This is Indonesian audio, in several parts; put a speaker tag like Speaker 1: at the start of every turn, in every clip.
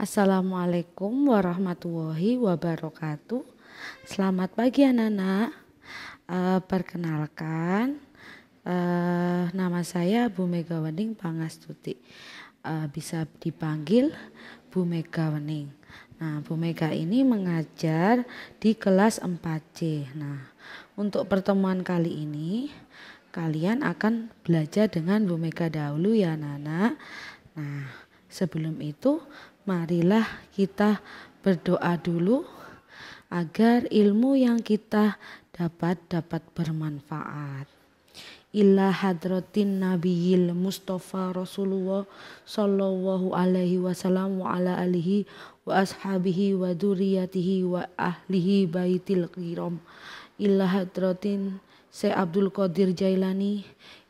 Speaker 1: Assalamualaikum warahmatullahi wabarakatuh. Selamat pagi anak-anak. E, perkenalkan e, nama saya Bu Mega Wening Pangastuti. E, bisa dipanggil Bu Mega Wening. Nah, Bu Mega ini mengajar di kelas 4C. Nah, untuk pertemuan kali ini kalian akan belajar dengan Bu Mega dahulu ya, Nana. Nah, sebelum itu marilah kita berdoa dulu agar ilmu yang kita dapat dapat bermanfaat. Ila hadratin nabiyil Mustafa Rasulullah sallallahu alaihi wasallam wa ala alihi wa ashabihi wa duriyatihi wa ahlihi baitil kiram. Ila hadratin Syekh Abdul Qadir Jailani,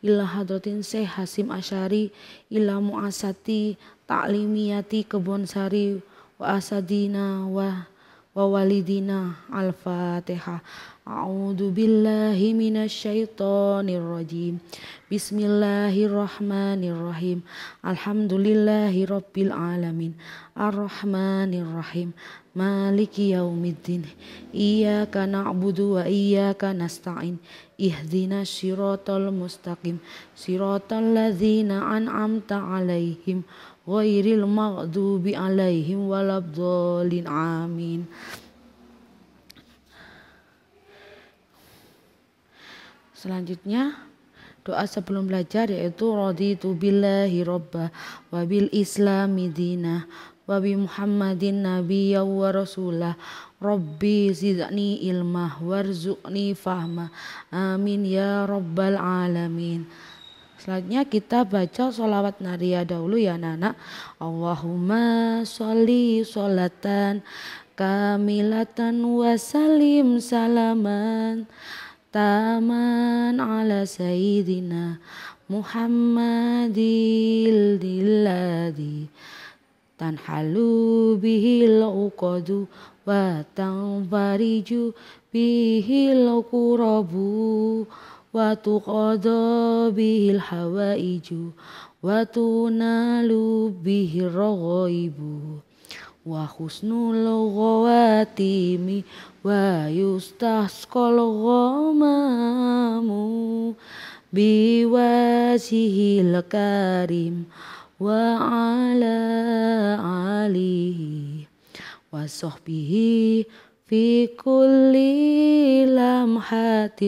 Speaker 1: ila hadratin Syekh Hasim Asyari, ila muasati ta'limiyati sari wa asadina wa wa walidina al fatiha a'udhu billahi minasyaitonir rajim. Bismillahirrahmanirrahim. Alhamdulillahi rabbil alamin. arrahmanirrahim Maliki yaumiddin. Iyyaka na'budu wa iyyaka nasta'in. ihdina syiratal mustaqim. syiratal ladhina an'amta 'alaihim ghairil maghdubi alaihim walabdolin amin Selanjutnya doa sebelum belajar yaitu raditu billahi robba wabil islami dina wabi muhammadin nabiya wa rasulah rabbi zidni ilmah warzuqni fahma amin ya rabbal alamin Selanjutnya kita baca sholawat naria dahulu ya anak-anak. Allahumma sholli sholatan kamilatan wasalim salaman taman ala sayyidina Muhammadil dilladhi tanhalu bihil uqadu wa tanfariju bihil kurabu وتقضى به الحوائج وتنال به الرغائب وحسن الغواتم ويستسقى الغمام بوجهه الكريم وعلى آله وصحبه في كل لمحة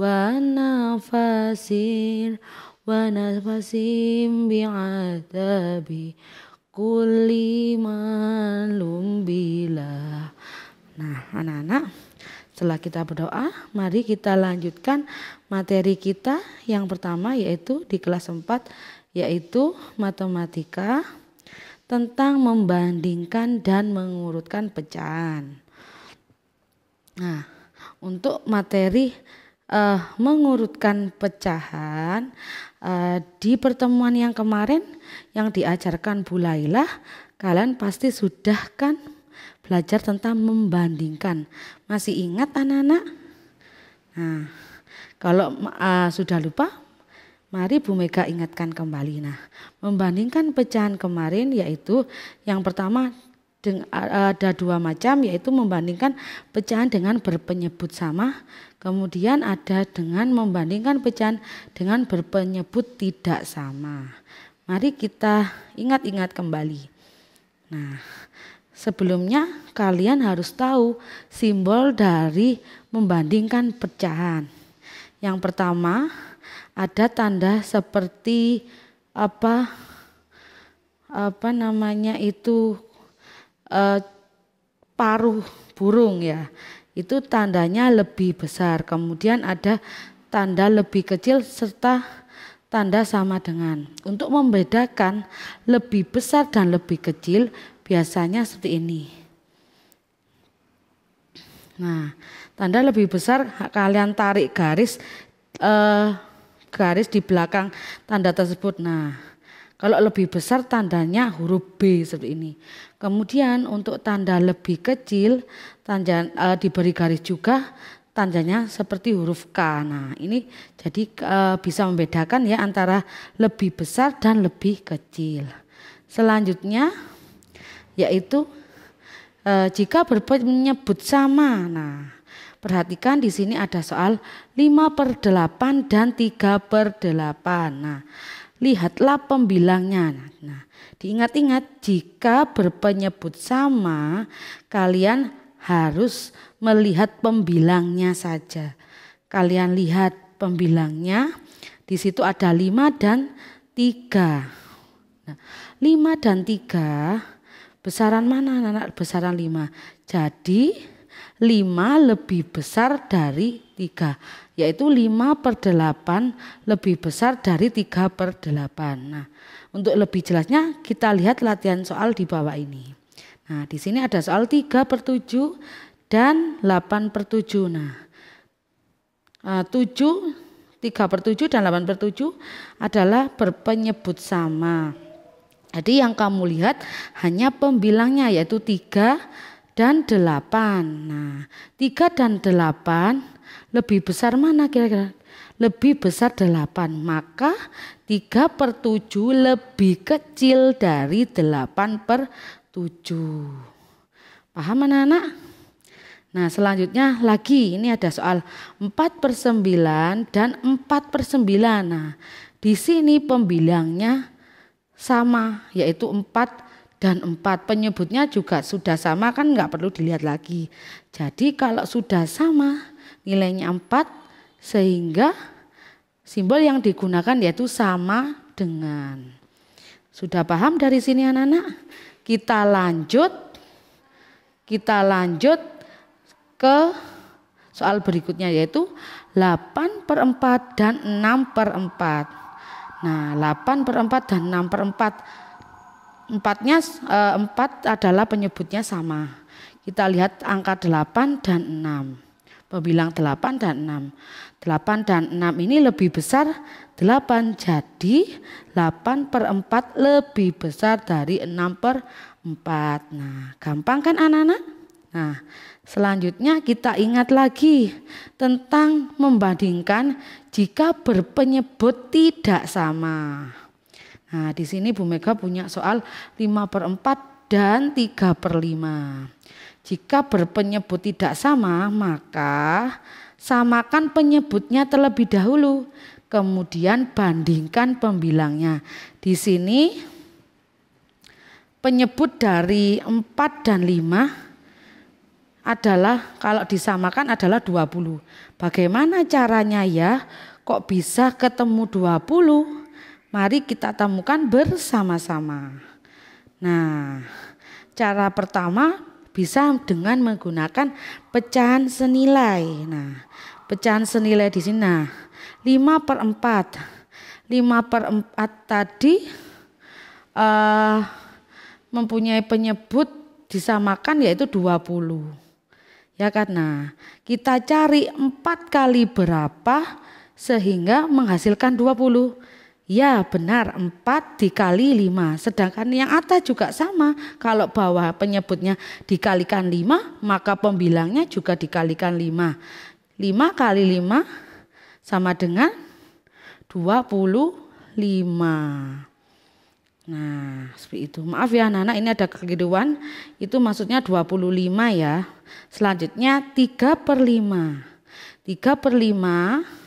Speaker 1: ونفسر ونفسهم بعذاب كل معلوم بلا Nah anak-anak setelah kita berdoa mari kita lanjutkan materi kita yang pertama yaitu di kelas 4 yaitu matematika tentang membandingkan dan mengurutkan pecahan. Nah, untuk materi uh, mengurutkan pecahan uh, di pertemuan yang kemarin yang diajarkan Bu Laila, kalian pasti sudah kan belajar tentang membandingkan. Masih ingat anak-anak? Nah, kalau uh, sudah lupa, mari Bu Mega ingatkan kembali. Nah, membandingkan pecahan kemarin yaitu yang pertama ada dua macam yaitu membandingkan pecahan dengan berpenyebut sama Kemudian ada dengan membandingkan pecahan dengan berpenyebut tidak sama. Mari kita ingat-ingat kembali. Nah, sebelumnya kalian harus tahu simbol dari membandingkan pecahan. Yang pertama, ada tanda seperti apa apa namanya itu e, paruh burung ya itu tandanya lebih besar. Kemudian ada tanda lebih kecil serta tanda sama dengan. Untuk membedakan lebih besar dan lebih kecil biasanya seperti ini. Nah, tanda lebih besar kalian tarik garis eh, garis di belakang tanda tersebut. Nah, kalau lebih besar tandanya huruf B seperti ini. Kemudian untuk tanda lebih kecil tanda e, diberi garis juga tandanya seperti huruf K. Nah, ini jadi e, bisa membedakan ya antara lebih besar dan lebih kecil. Selanjutnya yaitu e, jika berbuat menyebut sama. Nah, Perhatikan di sini ada soal 5 per 8 dan 3 per 8. Nah, lihatlah pembilangnya. Nah, diingat-ingat jika berpenyebut sama, kalian harus melihat pembilangnya saja. Kalian lihat pembilangnya, di situ ada lima dan tiga. Nah, lima dan tiga, besaran mana anak-anak? Besaran lima. Jadi, lima lebih besar dari 3 yaitu 5 per 8 lebih besar dari 3 per 8 nah untuk lebih jelasnya kita lihat latihan soal di bawah ini nah di sini ada soal 3 per 7 dan 8 per 7 nah 7 eh, 3 per 7 dan 8 per 7 adalah berpenyebut sama. Jadi yang kamu lihat hanya pembilangnya yaitu 3 dan 8. Nah, 3 dan 8 lebih besar mana kira-kira? Lebih besar 8. Maka 3 per 7 lebih kecil dari 8 per 7. Paham anak-anak? Nah selanjutnya lagi ini ada soal 4 per 9 dan 4 per 9. Nah di sini pembilangnya sama yaitu 4 dan 4 penyebutnya juga sudah sama kan nggak perlu dilihat lagi. Jadi kalau sudah sama nilainya 4 sehingga simbol yang digunakan yaitu sama dengan. Sudah paham dari sini anak-anak? Kita lanjut kita lanjut ke soal berikutnya yaitu 8 per 4 dan 6 per 4. Nah 8 per 4 dan 6 per 4. Empatnya, eh, empat adalah penyebutnya sama. Kita lihat angka 8 dan 6 pembilang 8 dan 6. 8 dan 6 ini lebih besar 8. Jadi 8 per 4 lebih besar dari 6 per 4. Nah gampang kan anak-anak? Nah selanjutnya kita ingat lagi tentang membandingkan jika berpenyebut tidak sama. Nah di sini Bu Mega punya soal 5 per 4 dan 3 per 5. Jika berpenyebut tidak sama, maka samakan penyebutnya terlebih dahulu, kemudian bandingkan pembilangnya. Di sini penyebut dari 4 dan 5 adalah kalau disamakan adalah 20. Bagaimana caranya ya? Kok bisa ketemu 20? Mari kita temukan bersama-sama. Nah, cara pertama bisa dengan menggunakan pecahan senilai. Nah, pecahan senilai di sini. Nah, lima per empat, lima per empat tadi uh, mempunyai penyebut disamakan yaitu 20. Ya karena kita cari 4 kali berapa sehingga menghasilkan 20. Ya benar 4 dikali 5 Sedangkan yang atas juga sama Kalau bawah penyebutnya dikalikan 5 Maka pembilangnya juga dikalikan 5 5 kali 5 sama dengan 25 Nah seperti itu Maaf ya anak-anak ini ada kekeliruan Itu maksudnya 25 ya Selanjutnya 3 per 5 3 per 5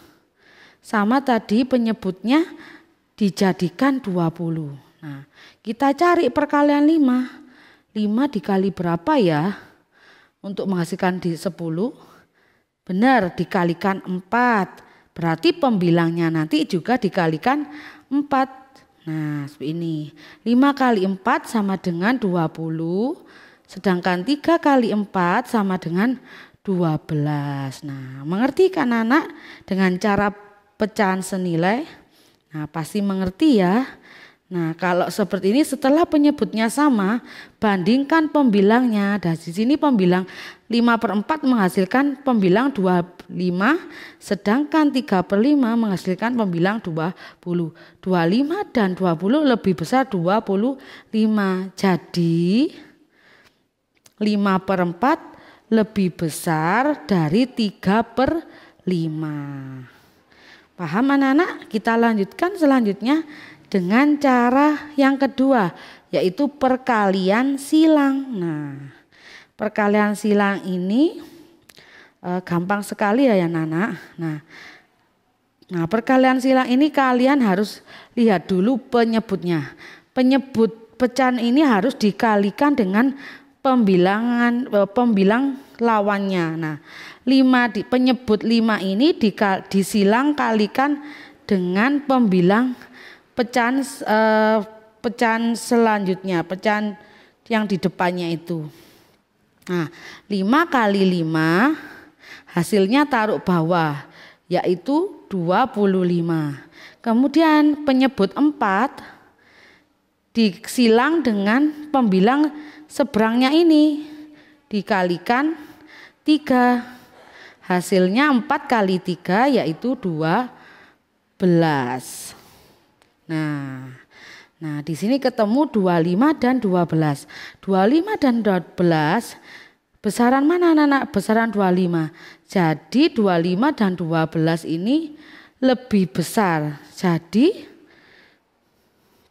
Speaker 1: sama tadi penyebutnya dijadikan 20. Nah, kita cari perkalian 5. 5 dikali berapa ya? Untuk menghasilkan di 10. Benar, dikalikan 4. Berarti pembilangnya nanti juga dikalikan 4. Nah, seperti ini 5 kali 4 sama dengan 20. Sedangkan 3 kali 4 sama dengan 12. Nah, mengerti kan anak dengan cara pecahan senilai? Nah, pasti mengerti ya. Nah, kalau seperti ini setelah penyebutnya sama, bandingkan pembilangnya. Dan nah, di sini pembilang 5 per 4 menghasilkan pembilang 25, sedangkan 3 per 5 menghasilkan pembilang 20. 25 dan 20 lebih besar 25. Jadi, 5 per 4 lebih besar dari 3 per 5. Paham anak-anak? Kita lanjutkan selanjutnya dengan cara yang kedua yaitu perkalian silang. Nah, perkalian silang ini e, gampang sekali ya ya Nana. Nah, nah perkalian silang ini kalian harus lihat dulu penyebutnya. Penyebut pecahan ini harus dikalikan dengan pembilangan eh, pembilang lawannya. Nah, lima di, penyebut lima ini di, disilang kalikan dengan pembilang pecahan eh, selanjutnya, pecahan yang di depannya itu. Nah, lima kali lima hasilnya taruh bawah yaitu 25. Kemudian penyebut empat disilang dengan pembilang seberangnya ini dikalikan 3. Hasilnya 4 kali 3 yaitu 12. Nah, nah di sini ketemu 25 dan 12. 25 dan 12 besaran mana anak-anak? Besaran 25. Jadi 25 dan 12 ini lebih besar. Jadi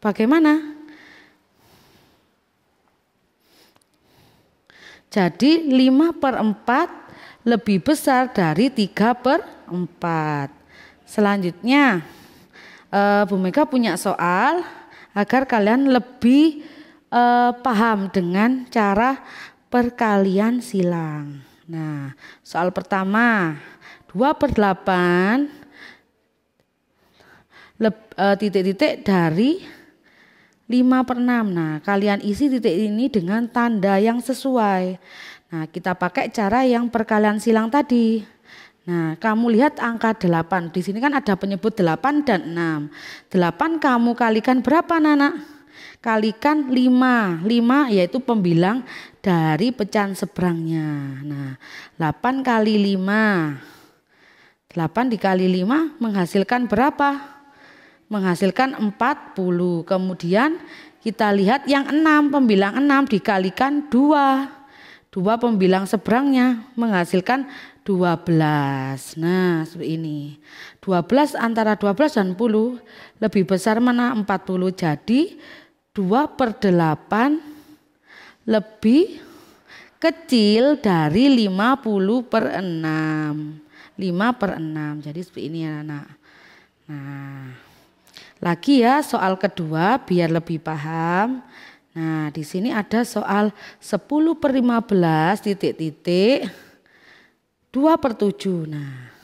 Speaker 1: bagaimana? Jadi 5 per 4 lebih besar dari 3 per 4. Selanjutnya, eh, Bu Mega punya soal agar kalian lebih eh, paham dengan cara perkalian silang. Nah, soal pertama, 2 per 8 eh, titik-titik dari 5 per 6. Nah, kalian isi titik ini dengan tanda yang sesuai. Nah, kita pakai cara yang perkalian silang tadi. Nah, kamu lihat angka 8. Di sini kan ada penyebut 8 dan 6. 8 kamu kalikan berapa, Nana? Kalikan 5. 5 yaitu pembilang dari pecahan seberangnya. Nah, 8 kali 5. 8 dikali 5 menghasilkan berapa? menghasilkan 40. Kemudian kita lihat yang 6, pembilang 6 dikalikan 2. 2 pembilang seberangnya menghasilkan 12. Nah, seperti ini. 12 antara 12 dan 10 lebih besar mana 40. Jadi 2 per 8 lebih kecil dari 50 per 6. 5 per 6. Jadi seperti ini ya anak. Nah lagi ya soal kedua biar lebih paham. Nah, di sini ada soal 10 per 15 titik-titik 2 per 7. Nah,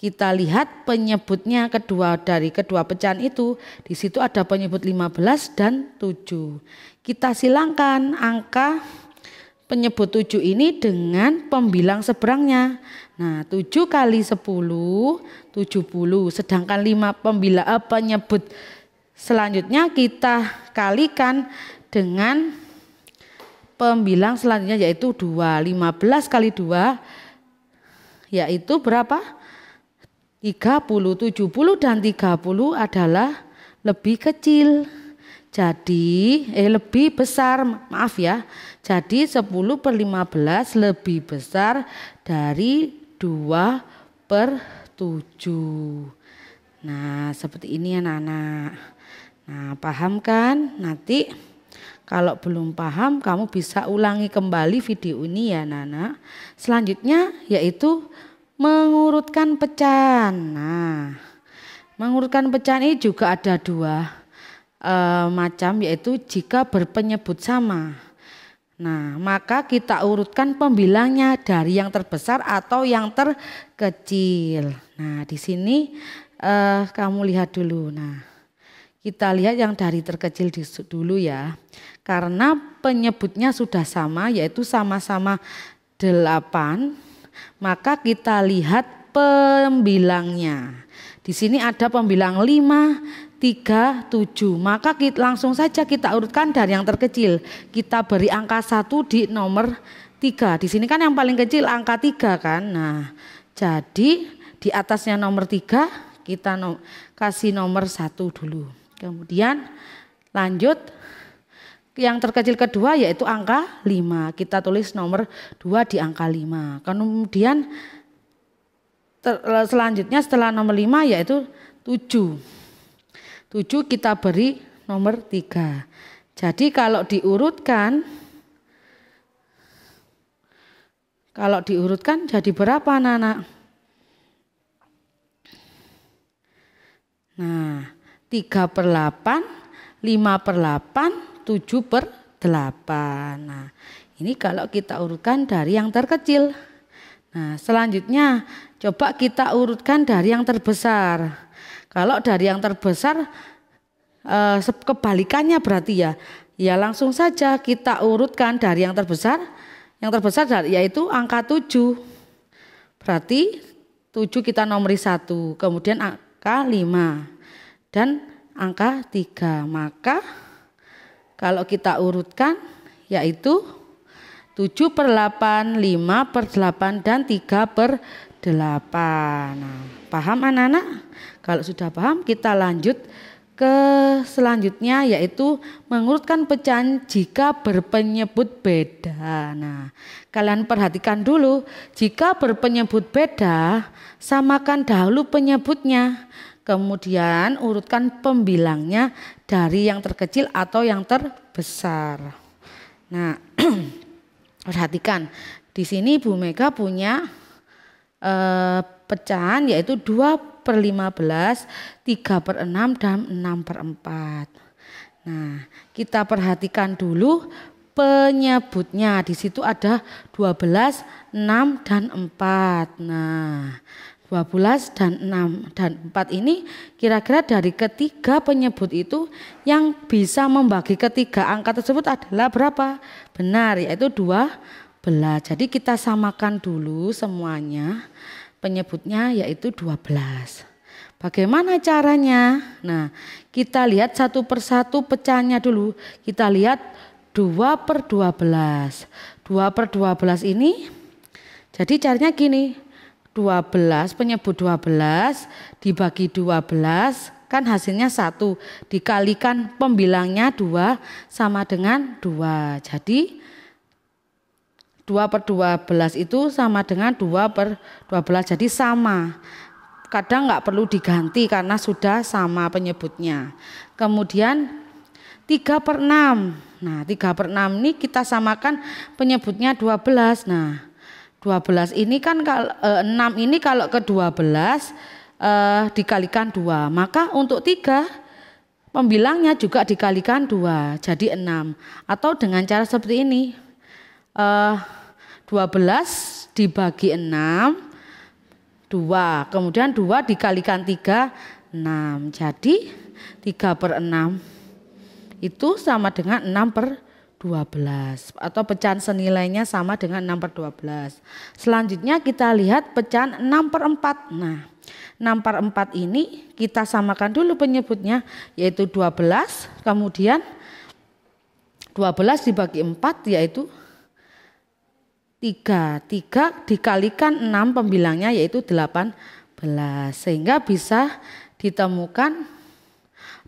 Speaker 1: kita lihat penyebutnya kedua dari kedua pecahan itu. Di situ ada penyebut 15 dan 7. Kita silangkan angka penyebut 7 ini dengan pembilang seberangnya. Nah, 7 kali 10 70. Sedangkan 5 pembila eh, penyebut selanjutnya kita kalikan dengan pembilang selanjutnya yaitu 2. 15 kali 2 yaitu berapa? 30. 70 dan 30 adalah lebih kecil. Jadi, eh lebih besar, maaf ya. Jadi 10 per 15 lebih besar dari 2 per 7. Nah, seperti ini anak-anak. Nah, paham kan? Nanti kalau belum paham, kamu bisa ulangi kembali video ini ya, Nana. Selanjutnya yaitu mengurutkan pecahan. Nah, mengurutkan pecahan ini juga ada dua e, macam, yaitu jika berpenyebut sama. Nah, maka kita urutkan pembilangnya dari yang terbesar atau yang terkecil. Nah, di sini eh, kamu lihat dulu. Nah, kita lihat yang dari terkecil dulu ya. Karena penyebutnya sudah sama yaitu sama-sama delapan. Maka kita lihat pembilangnya. Di sini ada pembilang lima 3, 7. Maka kita, langsung saja kita urutkan dari yang terkecil. Kita beri angka 1 di nomor 3. Di sini kan yang paling kecil angka 3 kan. Nah, jadi di atasnya nomor 3 kita no, kasih nomor 1 dulu. Kemudian lanjut yang terkecil kedua yaitu angka 5. Kita tulis nomor 2 di angka 5. Kemudian ter, selanjutnya setelah nomor 5 yaitu 7. 7 kita beri nomor 3. Jadi kalau diurutkan kalau diurutkan jadi berapa anak-anak? Nah, 3 per 8, 5 per 8, 7 per 8. Nah, ini kalau kita urutkan dari yang terkecil. Nah, selanjutnya coba kita urutkan dari yang terbesar. Kalau dari yang terbesar eh, kebalikannya berarti ya. Ya langsung saja kita urutkan dari yang terbesar. Yang terbesar yaitu angka 7. Berarti 7 kita nomori 1, kemudian angka 5 dan angka 3. Maka kalau kita urutkan yaitu 7 per 8, 5 per 8, dan 3 per 8. Nah, paham anak-anak? Kalau sudah paham, kita lanjut ke selanjutnya yaitu mengurutkan pecahan jika berpenyebut beda. Nah, kalian perhatikan dulu jika berpenyebut beda, samakan dahulu penyebutnya. Kemudian urutkan pembilangnya dari yang terkecil atau yang terbesar. Nah, perhatikan di sini Bu Mega punya eh, pecahan yaitu dua per 15, 3 per 6, dan 6 per 4. Nah, kita perhatikan dulu penyebutnya. Di situ ada 12, 6, dan 4. Nah, 12 dan 6 dan 4 ini kira-kira dari ketiga penyebut itu yang bisa membagi ketiga angka tersebut adalah berapa? Benar, yaitu 12. Jadi kita samakan dulu semuanya penyebutnya yaitu 12. Bagaimana caranya? Nah, kita lihat satu persatu pecahannya dulu. Kita lihat 2 per 12. 2 per 12 ini, jadi caranya gini. 12, penyebut 12, dibagi 12, kan hasilnya satu dikalikan pembilangnya 2 sama dengan 2. jadi 2 per 12 itu sama dengan 2 per 12 jadi sama kadang nggak perlu diganti karena sudah sama penyebutnya kemudian 3 per 6 nah 3 per 6 ini kita samakan penyebutnya 12 nah 12 ini kan 6 eh, ini kalau ke 12 eh, dikalikan 2 maka untuk 3 pembilangnya juga dikalikan 2 jadi 6 atau dengan cara seperti ini uh, eh, 12 dibagi 6 2 kemudian 2 dikalikan 3 6 jadi 3 per 6 itu sama dengan 6 per 12 atau pecahan senilainya sama dengan 6 per 12 selanjutnya kita lihat pecahan 6 per 4 nah 6 per 4 ini kita samakan dulu penyebutnya yaitu 12 kemudian 12 dibagi 4 yaitu 3. 3 dikalikan 6 pembilangnya yaitu 18. Sehingga bisa ditemukan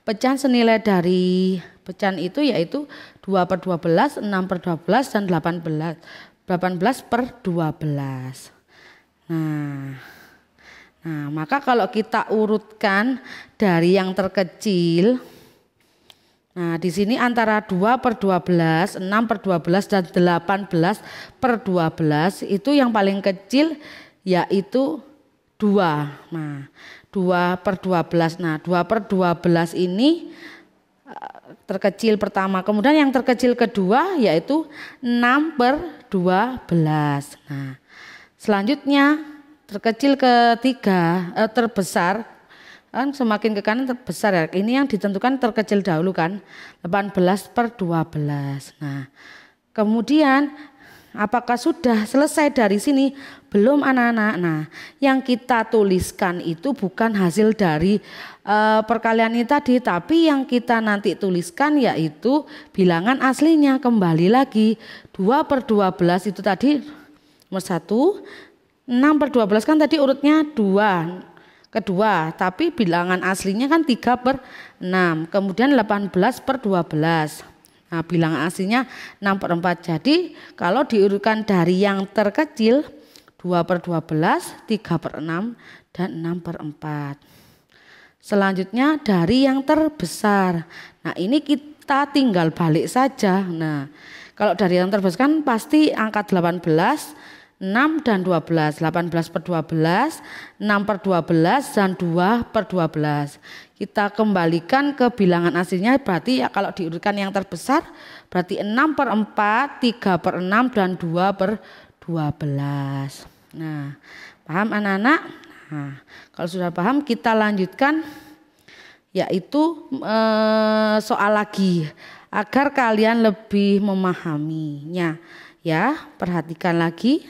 Speaker 1: pecahan senilai dari pecahan itu yaitu 2 per 12, 6 per 12, dan 18. 18 per 12. Nah, nah maka kalau kita urutkan dari yang terkecil, Nah, di sini antara 2 per 12, 6 per 12, dan 18 per 12 itu yang paling kecil yaitu 2. Nah, 2 per 12. Nah, 2 per 12 ini eh, terkecil pertama. Kemudian yang terkecil kedua yaitu 6 per 12. Nah, selanjutnya terkecil ketiga, eh, terbesar kan semakin ke kanan besar ya. Ini yang ditentukan terkecil dahulu kan, 18 per 12. Nah, kemudian apakah sudah selesai dari sini? Belum anak-anak. Nah, yang kita tuliskan itu bukan hasil dari uh, perkalian ini tadi, tapi yang kita nanti tuliskan yaitu bilangan aslinya. Kembali lagi, 2 per 12 itu tadi nomor 1, 6 per 12 kan tadi urutnya 2, kedua, tapi bilangan aslinya kan 3 per 6, kemudian 18 per 12. Nah, bilangan aslinya 6 per 4. Jadi kalau diurutkan dari yang terkecil 2 per 12, 3 per 6, dan 6 per 4. Selanjutnya dari yang terbesar. Nah ini kita tinggal balik saja. Nah kalau dari yang terbesar kan pasti angka 18, 6 dan 12, 18 per 12, 6 per 12 dan 2 per 12. Kita kembalikan ke bilangan aslinya berarti ya kalau diurutkan yang terbesar berarti 6 per 4, 3 per 6 dan 2 per 12. Nah, paham anak-anak? Nah, kalau sudah paham kita lanjutkan yaitu eh, soal lagi agar kalian lebih memahaminya ya perhatikan lagi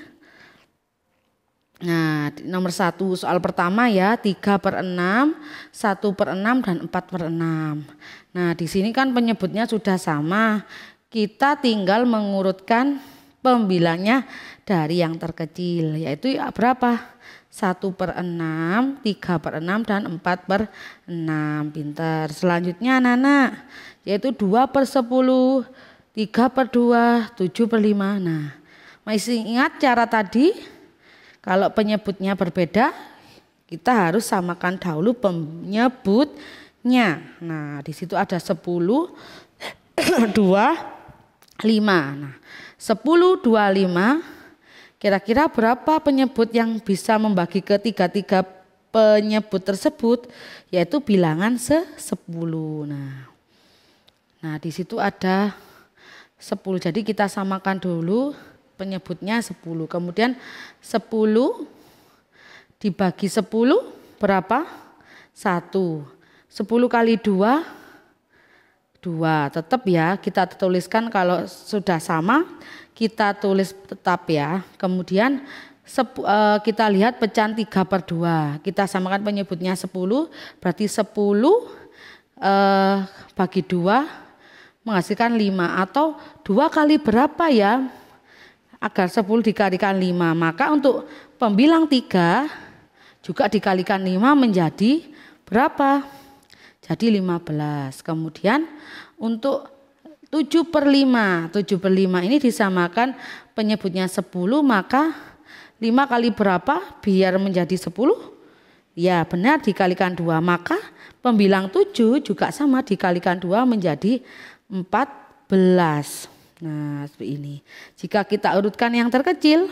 Speaker 1: Nah, nomor satu soal pertama ya, 3 per 6, 1 per 6, dan 4 per 6. Nah, di sini kan penyebutnya sudah sama. Kita tinggal mengurutkan pembilangnya dari yang terkecil, yaitu ya berapa? 1 per 6, 3 per 6, dan 4 per 6. Pinter. Selanjutnya anak-anak, yaitu 2 per 10, 3 per 2, 7 per 5. Nah, masih ingat cara tadi? Kalau penyebutnya berbeda, kita harus samakan dahulu penyebutnya. Nah, di situ ada 10, 2, 5. Nah, 10, 2, 5, kira-kira berapa penyebut yang bisa membagi ke tiga-tiga penyebut tersebut? Yaitu bilangan se-10. Nah, nah di situ ada 10. Jadi kita samakan dulu penyebutnya 10. Kemudian 10 dibagi 10 berapa? 1. 10 kali 2 2. Tetap ya kita tuliskan kalau sudah sama kita tulis tetap ya. Kemudian sep, e, eh, kita lihat pecahan 3 per 2. Kita samakan penyebutnya 10 berarti 10 e, eh, bagi 2 menghasilkan 5 atau 2 kali berapa ya? agar 10 dikalikan 5. Maka untuk pembilang 3 juga dikalikan 5 menjadi berapa? Jadi 15. Kemudian untuk 7 per 5. 7 per 5 ini disamakan penyebutnya 10 maka 5 kali berapa biar menjadi 10? Ya benar dikalikan 2 maka pembilang 7 juga sama dikalikan 2 menjadi 14. Nah, seperti ini. Jika kita urutkan yang terkecil,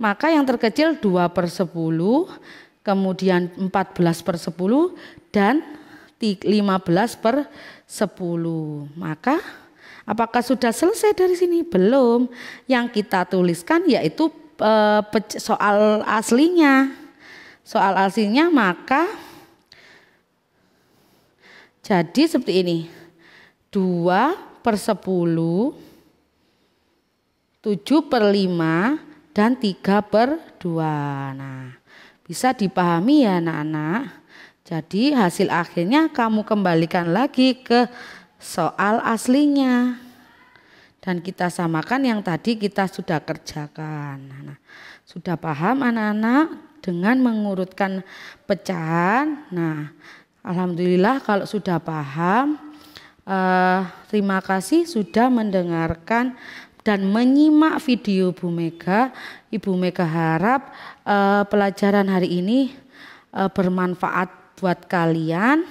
Speaker 1: maka yang terkecil 2 per 10, kemudian 14 per 10, dan 15 per 10. Maka apakah sudah selesai dari sini? Belum. Yang kita tuliskan yaitu e, soal aslinya. Soal aslinya maka jadi seperti ini. 2 per 10, 7 per 5, dan 3 per 2. Nah, bisa dipahami ya anak-anak. Jadi hasil akhirnya kamu kembalikan lagi ke soal aslinya. Dan kita samakan yang tadi kita sudah kerjakan. Nah, sudah paham anak-anak dengan mengurutkan pecahan. Nah, alhamdulillah kalau sudah paham Uh, terima kasih sudah mendengarkan dan menyimak video Bu Mega. Ibu Mega harap uh, pelajaran hari ini uh, bermanfaat buat kalian.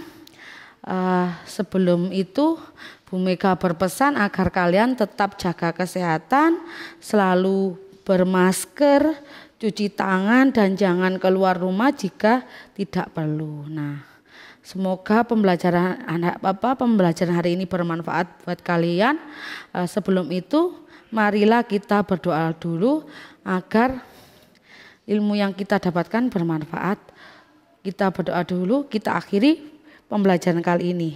Speaker 1: Uh, sebelum itu, Bu Mega berpesan agar kalian tetap jaga kesehatan, selalu bermasker, cuci tangan, dan jangan keluar rumah jika tidak perlu. Nah. Semoga pembelajaran anak apa pembelajaran hari ini bermanfaat buat kalian. Eh, sebelum itu, marilah kita berdoa dulu agar ilmu yang kita dapatkan bermanfaat. Kita berdoa dulu, kita akhiri pembelajaran kali ini.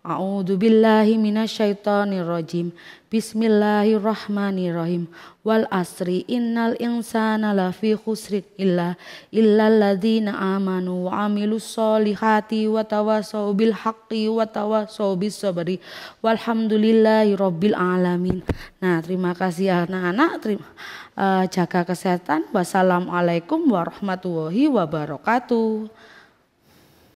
Speaker 1: A'udzu billahi minasyaitonir rajim. Bismillahirrahmanirrahim. Wal asri innal insana lafi khusrin illa illal ladzina amanu wa amilus solihati wa tawassaw bil haqqi wa tawassaw bis sabri. Walhamdulillahi rabbil alamin. Nah, terima kasih anak-anak. Terima uh, jaga kesehatan. Wassalamualaikum warahmatullahi wabarakatuh.